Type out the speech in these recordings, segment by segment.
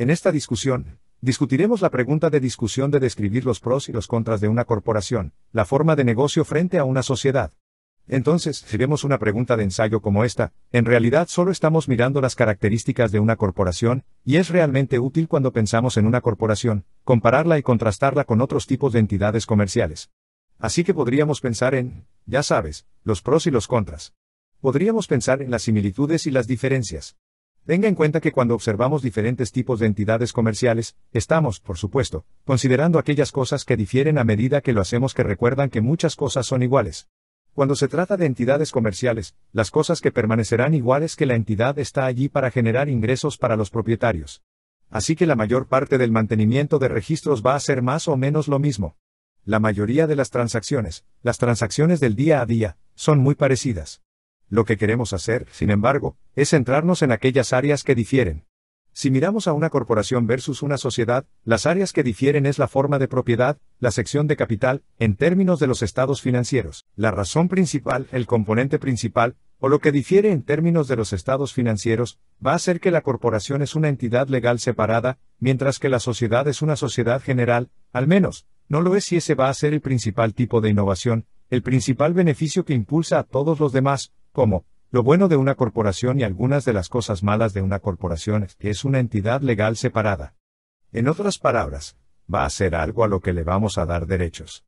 En esta discusión, discutiremos la pregunta de discusión de describir los pros y los contras de una corporación, la forma de negocio frente a una sociedad. Entonces, si vemos una pregunta de ensayo como esta, en realidad solo estamos mirando las características de una corporación, y es realmente útil cuando pensamos en una corporación, compararla y contrastarla con otros tipos de entidades comerciales. Así que podríamos pensar en, ya sabes, los pros y los contras. Podríamos pensar en las similitudes y las diferencias. Tenga en cuenta que cuando observamos diferentes tipos de entidades comerciales, estamos, por supuesto, considerando aquellas cosas que difieren a medida que lo hacemos que recuerdan que muchas cosas son iguales. Cuando se trata de entidades comerciales, las cosas que permanecerán iguales que la entidad está allí para generar ingresos para los propietarios. Así que la mayor parte del mantenimiento de registros va a ser más o menos lo mismo. La mayoría de las transacciones, las transacciones del día a día, son muy parecidas. Lo que queremos hacer, sin embargo, es centrarnos en aquellas áreas que difieren. Si miramos a una corporación versus una sociedad, las áreas que difieren es la forma de propiedad, la sección de capital, en términos de los estados financieros, la razón principal, el componente principal, o lo que difiere en términos de los estados financieros, va a ser que la corporación es una entidad legal separada, mientras que la sociedad es una sociedad general, al menos, no lo es si ese va a ser el principal tipo de innovación, el principal beneficio que impulsa a todos los demás, como lo bueno de una corporación y algunas de las cosas malas de una corporación es que es una entidad legal separada. En otras palabras, va a ser algo a lo que le vamos a dar derechos.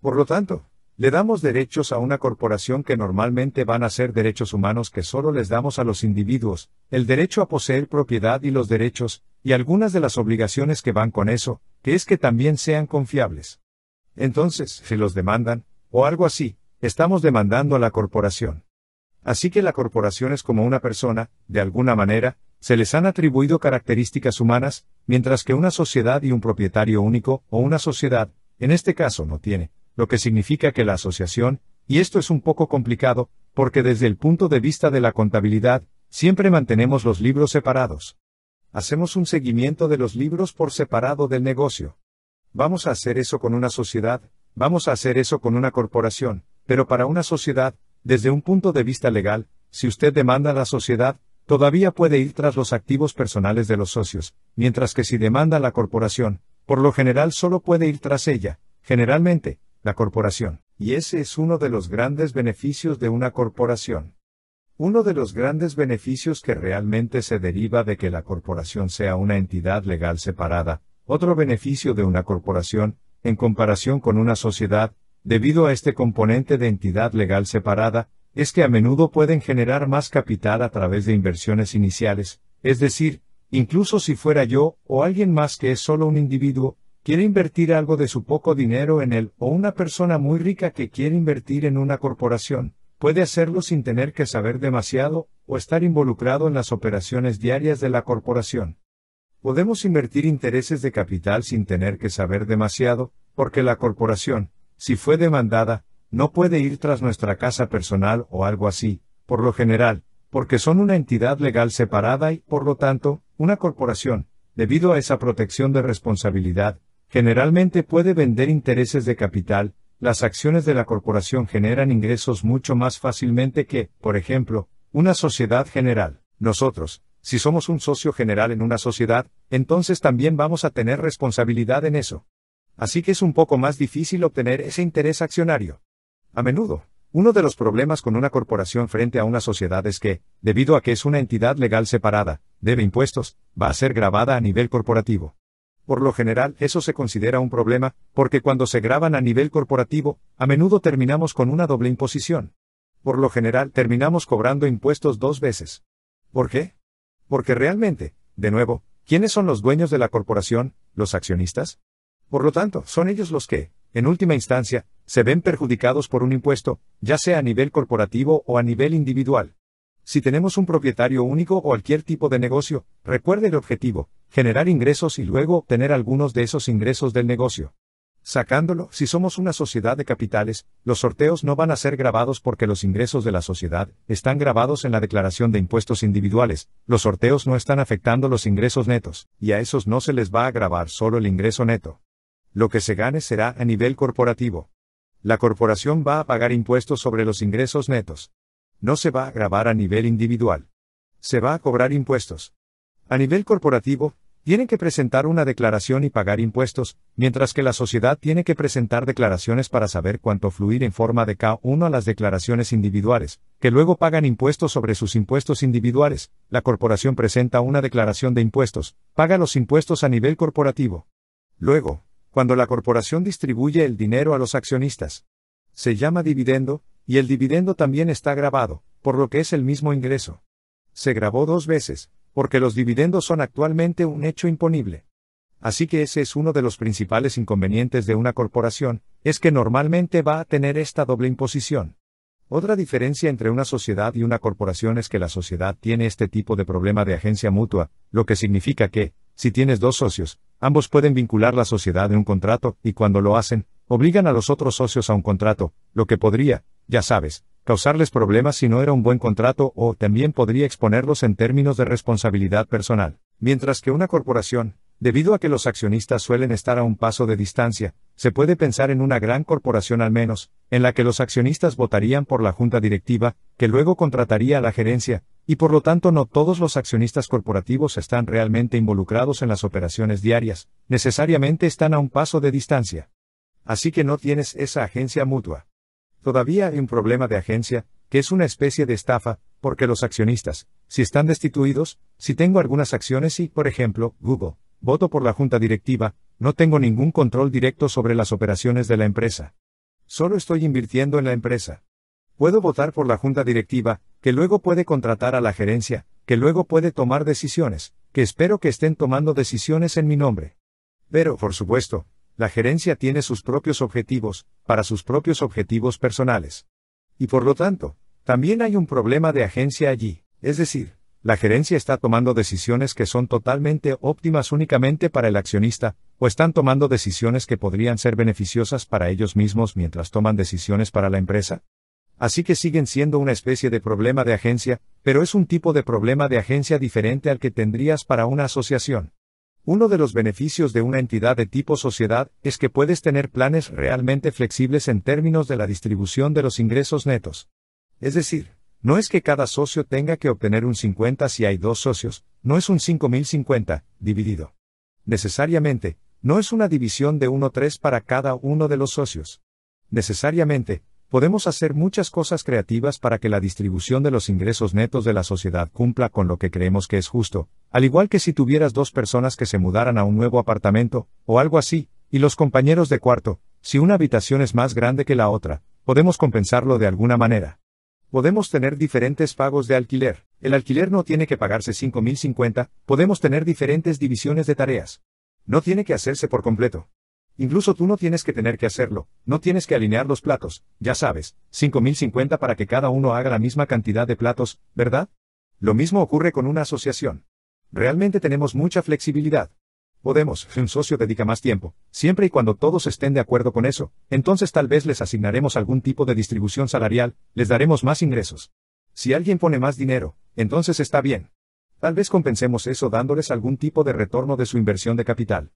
Por lo tanto, le damos derechos a una corporación que normalmente van a ser derechos humanos que solo les damos a los individuos, el derecho a poseer propiedad y los derechos, y algunas de las obligaciones que van con eso, que es que también sean confiables. Entonces, si los demandan, o algo así, estamos demandando a la corporación. Así que la corporación es como una persona, de alguna manera, se les han atribuido características humanas, mientras que una sociedad y un propietario único, o una sociedad, en este caso no tiene, lo que significa que la asociación, y esto es un poco complicado, porque desde el punto de vista de la contabilidad, siempre mantenemos los libros separados. Hacemos un seguimiento de los libros por separado del negocio. Vamos a hacer eso con una sociedad, vamos a hacer eso con una corporación, pero para una sociedad, desde un punto de vista legal, si usted demanda a la sociedad, todavía puede ir tras los activos personales de los socios, mientras que si demanda a la corporación, por lo general solo puede ir tras ella, generalmente, la corporación. Y ese es uno de los grandes beneficios de una corporación. Uno de los grandes beneficios que realmente se deriva de que la corporación sea una entidad legal separada, otro beneficio de una corporación, en comparación con una sociedad, debido a este componente de entidad legal separada, es que a menudo pueden generar más capital a través de inversiones iniciales, es decir, incluso si fuera yo o alguien más que es solo un individuo, quiere invertir algo de su poco dinero en él o una persona muy rica que quiere invertir en una corporación, puede hacerlo sin tener que saber demasiado o estar involucrado en las operaciones diarias de la corporación. Podemos invertir intereses de capital sin tener que saber demasiado, porque la corporación, si fue demandada, no puede ir tras nuestra casa personal o algo así, por lo general, porque son una entidad legal separada y, por lo tanto, una corporación, debido a esa protección de responsabilidad, generalmente puede vender intereses de capital, las acciones de la corporación generan ingresos mucho más fácilmente que, por ejemplo, una sociedad general. Nosotros, si somos un socio general en una sociedad, entonces también vamos a tener responsabilidad en eso. Así que es un poco más difícil obtener ese interés accionario. A menudo, uno de los problemas con una corporación frente a una sociedad es que, debido a que es una entidad legal separada, debe impuestos, va a ser grabada a nivel corporativo. Por lo general eso se considera un problema, porque cuando se graban a nivel corporativo, a menudo terminamos con una doble imposición. Por lo general terminamos cobrando impuestos dos veces. ¿Por qué? Porque realmente, de nuevo, ¿quiénes son los dueños de la corporación? ¿Los accionistas? Por lo tanto, son ellos los que, en última instancia, se ven perjudicados por un impuesto, ya sea a nivel corporativo o a nivel individual. Si tenemos un propietario único o cualquier tipo de negocio, recuerde el objetivo, generar ingresos y luego obtener algunos de esos ingresos del negocio. Sacándolo, si somos una sociedad de capitales, los sorteos no van a ser grabados porque los ingresos de la sociedad están grabados en la declaración de impuestos individuales, los sorteos no están afectando los ingresos netos, y a esos no se les va a grabar solo el ingreso neto. Lo que se gane será a nivel corporativo. La corporación va a pagar impuestos sobre los ingresos netos. No se va a grabar a nivel individual. Se va a cobrar impuestos. A nivel corporativo, tienen que presentar una declaración y pagar impuestos, mientras que la sociedad tiene que presentar declaraciones para saber cuánto fluir en forma de K1 a las declaraciones individuales, que luego pagan impuestos sobre sus impuestos individuales, la corporación presenta una declaración de impuestos, paga los impuestos a nivel corporativo. Luego, cuando la corporación distribuye el dinero a los accionistas. Se llama dividendo, y el dividendo también está grabado, por lo que es el mismo ingreso. Se grabó dos veces, porque los dividendos son actualmente un hecho imponible. Así que ese es uno de los principales inconvenientes de una corporación, es que normalmente va a tener esta doble imposición. Otra diferencia entre una sociedad y una corporación es que la sociedad tiene este tipo de problema de agencia mutua, lo que significa que, si tienes dos socios, Ambos pueden vincular la sociedad en un contrato, y cuando lo hacen, obligan a los otros socios a un contrato, lo que podría, ya sabes, causarles problemas si no era un buen contrato o también podría exponerlos en términos de responsabilidad personal. Mientras que una corporación, Debido a que los accionistas suelen estar a un paso de distancia, se puede pensar en una gran corporación al menos, en la que los accionistas votarían por la junta directiva, que luego contrataría a la gerencia, y por lo tanto no todos los accionistas corporativos están realmente involucrados en las operaciones diarias, necesariamente están a un paso de distancia. Así que no tienes esa agencia mutua. Todavía hay un problema de agencia, que es una especie de estafa, porque los accionistas, si están destituidos, si tengo algunas acciones y, por ejemplo, Google, voto por la junta directiva, no tengo ningún control directo sobre las operaciones de la empresa. Solo estoy invirtiendo en la empresa. Puedo votar por la junta directiva, que luego puede contratar a la gerencia, que luego puede tomar decisiones, que espero que estén tomando decisiones en mi nombre. Pero, por supuesto, la gerencia tiene sus propios objetivos, para sus propios objetivos personales. Y por lo tanto, también hay un problema de agencia allí, es decir, la gerencia está tomando decisiones que son totalmente óptimas únicamente para el accionista, o están tomando decisiones que podrían ser beneficiosas para ellos mismos mientras toman decisiones para la empresa. Así que siguen siendo una especie de problema de agencia, pero es un tipo de problema de agencia diferente al que tendrías para una asociación. Uno de los beneficios de una entidad de tipo sociedad es que puedes tener planes realmente flexibles en términos de la distribución de los ingresos netos. Es decir, no es que cada socio tenga que obtener un 50 si hay dos socios, no es un 5050, dividido. Necesariamente, no es una división de 1-3 para cada uno de los socios. Necesariamente, podemos hacer muchas cosas creativas para que la distribución de los ingresos netos de la sociedad cumpla con lo que creemos que es justo, al igual que si tuvieras dos personas que se mudaran a un nuevo apartamento, o algo así, y los compañeros de cuarto, si una habitación es más grande que la otra, podemos compensarlo de alguna manera. Podemos tener diferentes pagos de alquiler. El alquiler no tiene que pagarse 5.050, podemos tener diferentes divisiones de tareas. No tiene que hacerse por completo. Incluso tú no tienes que tener que hacerlo, no tienes que alinear los platos, ya sabes, 5.050 para que cada uno haga la misma cantidad de platos, ¿verdad? Lo mismo ocurre con una asociación. Realmente tenemos mucha flexibilidad. Podemos, un socio dedica más tiempo, siempre y cuando todos estén de acuerdo con eso, entonces tal vez les asignaremos algún tipo de distribución salarial, les daremos más ingresos. Si alguien pone más dinero, entonces está bien. Tal vez compensemos eso dándoles algún tipo de retorno de su inversión de capital.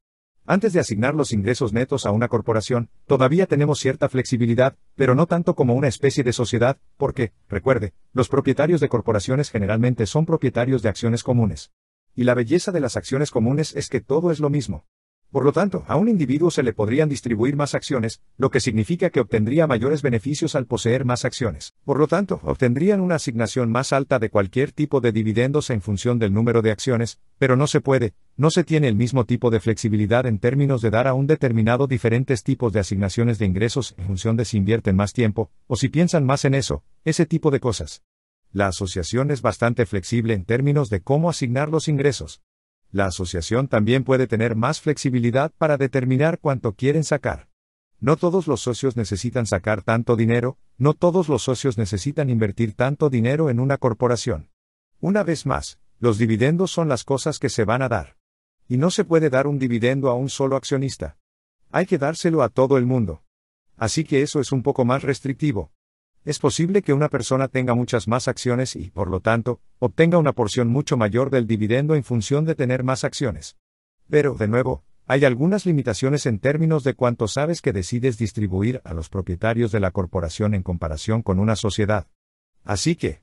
Antes de asignar los ingresos netos a una corporación, todavía tenemos cierta flexibilidad, pero no tanto como una especie de sociedad, porque, recuerde, los propietarios de corporaciones generalmente son propietarios de acciones comunes. Y la belleza de las acciones comunes es que todo es lo mismo. Por lo tanto, a un individuo se le podrían distribuir más acciones, lo que significa que obtendría mayores beneficios al poseer más acciones. Por lo tanto, obtendrían una asignación más alta de cualquier tipo de dividendos en función del número de acciones, pero no se puede, no se tiene el mismo tipo de flexibilidad en términos de dar a un determinado diferentes tipos de asignaciones de ingresos en función de si invierten más tiempo, o si piensan más en eso, ese tipo de cosas. La asociación es bastante flexible en términos de cómo asignar los ingresos. La asociación también puede tener más flexibilidad para determinar cuánto quieren sacar. No todos los socios necesitan sacar tanto dinero, no todos los socios necesitan invertir tanto dinero en una corporación. Una vez más, los dividendos son las cosas que se van a dar. Y no se puede dar un dividendo a un solo accionista. Hay que dárselo a todo el mundo. Así que eso es un poco más restrictivo es posible que una persona tenga muchas más acciones y, por lo tanto, obtenga una porción mucho mayor del dividendo en función de tener más acciones. Pero, de nuevo, hay algunas limitaciones en términos de cuánto sabes que decides distribuir a los propietarios de la corporación en comparación con una sociedad. Así que,